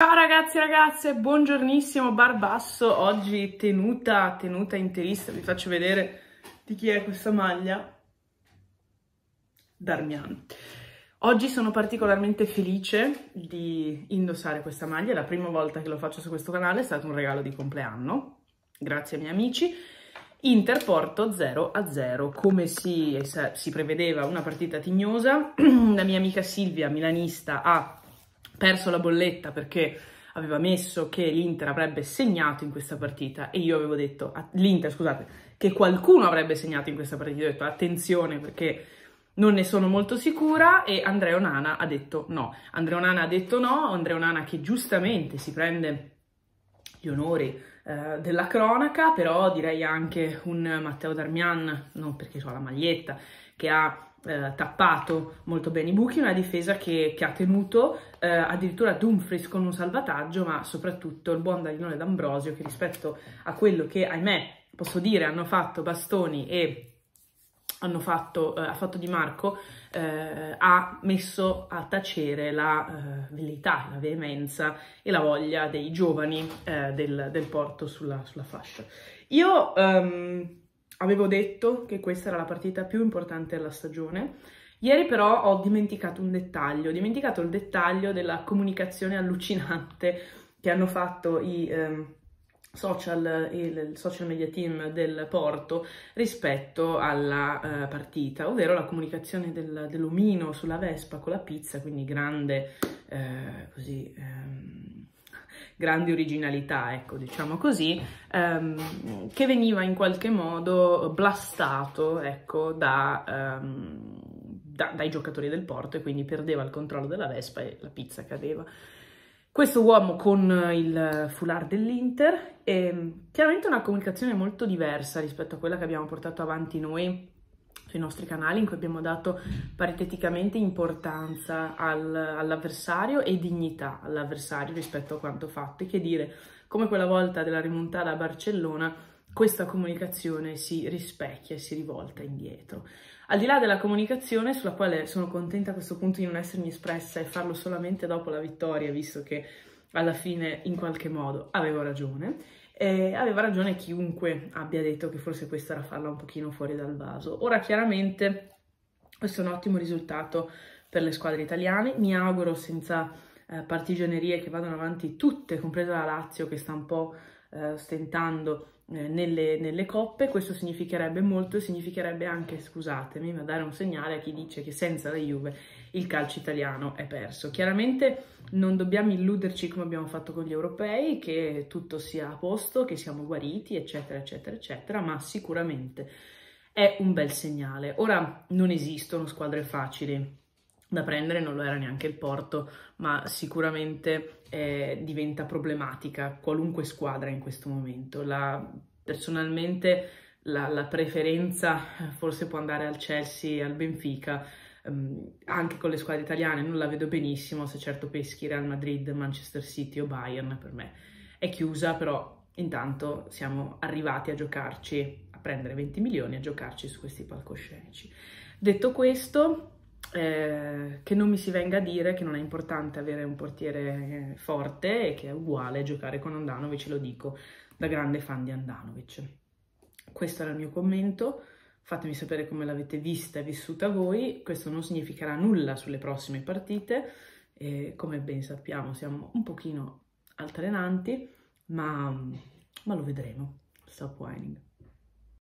Ciao ragazzi e ragazze, buongiornissimo Barbasso, oggi tenuta, tenuta interista, vi faccio vedere di chi è questa maglia, Darmian. Oggi sono particolarmente felice di indossare questa maglia, è la prima volta che lo faccio su questo canale, è stato un regalo di compleanno, grazie ai miei amici. Interporto 0 a 0, come si, si prevedeva una partita tignosa, la mia amica Silvia, milanista, ha perso la bolletta perché aveva messo che l'Inter avrebbe segnato in questa partita e io avevo detto, l'Inter scusate, che qualcuno avrebbe segnato in questa partita, ho detto attenzione perché non ne sono molto sicura e Andrea Nana ha detto no. Andrea Nana ha detto no, Andrea Nana che giustamente si prende gli onori eh, della cronaca, però direi anche un Matteo Darmian, non perché ho la maglietta, che ha eh, tappato molto bene i buchi, una difesa che, che ha tenuto eh, addirittura Dumfries con un salvataggio, ma soprattutto il buon Dagnone D'Ambrosio che rispetto a quello che, ahimè, posso dire, hanno fatto Bastoni e hanno fatto, eh, ha fatto Di Marco, eh, ha messo a tacere la eh, velleità, la veemenza e la voglia dei giovani eh, del, del, Porto sulla, sulla fascia. Io... Um, Avevo detto che questa era la partita più importante della stagione. Ieri però ho dimenticato un dettaglio, ho dimenticato il dettaglio della comunicazione allucinante che hanno fatto i eh, social, il, social media team del Porto rispetto alla eh, partita, ovvero la comunicazione del, dell'omino sulla Vespa con la pizza, quindi grande eh, così... Ehm, grandi originalità, ecco, diciamo così, ehm, che veniva in qualche modo blastato, ecco, da, ehm, da, dai giocatori del porto e quindi perdeva il controllo della Vespa e la pizza cadeva. Questo uomo con il foulard dell'Inter ehm, chiaramente una comunicazione molto diversa rispetto a quella che abbiamo portato avanti noi sui nostri canali in cui abbiamo dato pariteticamente importanza al, all'avversario e dignità all'avversario rispetto a quanto fatto e che dire, come quella volta della rimontata a Barcellona, questa comunicazione si rispecchia e si rivolta indietro. Al di là della comunicazione, sulla quale sono contenta a questo punto di non essermi espressa e farlo solamente dopo la vittoria, visto che alla fine in qualche modo avevo ragione, eh, aveva ragione chiunque abbia detto che forse questa era farla un pochino fuori dal vaso. Ora chiaramente questo è un ottimo risultato per le squadre italiane, mi auguro senza eh, partigianerie che vadano avanti tutte, compresa la Lazio che sta un po' eh, stentando eh, nelle, nelle, coppe, questo significherebbe molto e significherebbe anche, scusatemi, ma dare un segnale a chi dice che senza la Juve il calcio italiano è perso. Chiaramente non dobbiamo illuderci come abbiamo fatto con gli europei, che tutto sia a posto, che siamo guariti, eccetera, eccetera, eccetera, ma sicuramente è un bel segnale. Ora non esistono squadre facili, da prendere non lo era neanche il Porto, ma sicuramente eh, diventa problematica qualunque squadra in questo momento. La, personalmente la, la, preferenza eh, forse può andare al Chelsea e al Benfica, ehm, anche con le squadre italiane non la vedo benissimo, se certo peschi Real Madrid, Manchester City o Bayern per me è chiusa, però intanto siamo arrivati a giocarci, a prendere 20 milioni e a giocarci su questi palcoscenici. Detto questo, eh, che non mi si venga a dire che non è importante avere un portiere eh, forte e che è uguale giocare con Andanovic, lo dico da grande fan di Andanovic. Questo era il mio commento, fatemi sapere come l'avete vista e vissuta voi, questo non significherà nulla sulle prossime partite, e come ben sappiamo siamo un pochino altrenanti, ma, ma lo vedremo. Stop whining.